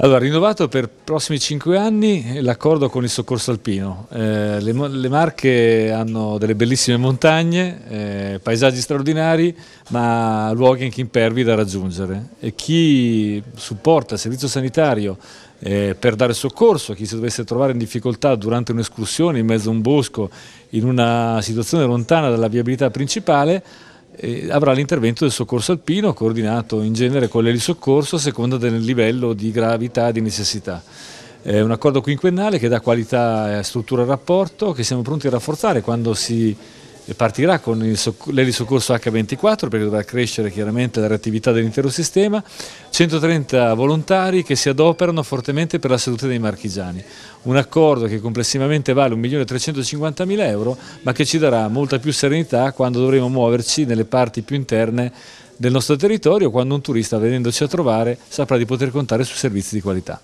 Allora, rinnovato per i prossimi cinque anni l'accordo con il Soccorso Alpino. Eh, le, le, Marche hanno delle bellissime montagne, eh, paesaggi straordinari, ma luoghi anche impervi da raggiungere. E chi supporta il servizio sanitario eh, per dare soccorso a chi si dovesse trovare in difficoltà durante un'escursione in mezzo a un bosco, in una situazione lontana dalla viabilità principale, avrà l'intervento del soccorso alpino coordinato in genere con l'elisoccorso a seconda del livello di gravità e di necessità. È un accordo quinquennale che dà qualità e struttura al rapporto che siamo pronti a rafforzare quando si partirà con soccorso H24 perché dovrà crescere chiaramente la reattività dell'intero sistema, 130 volontari che si adoperano fortemente per la salute dei marchigiani, un accordo che complessivamente vale 1.350.000 euro ma che ci darà molta più serenità quando dovremo muoverci nelle parti più interne del nostro territorio, quando un turista venendoci a trovare saprà di poter contare su servizi di qualità.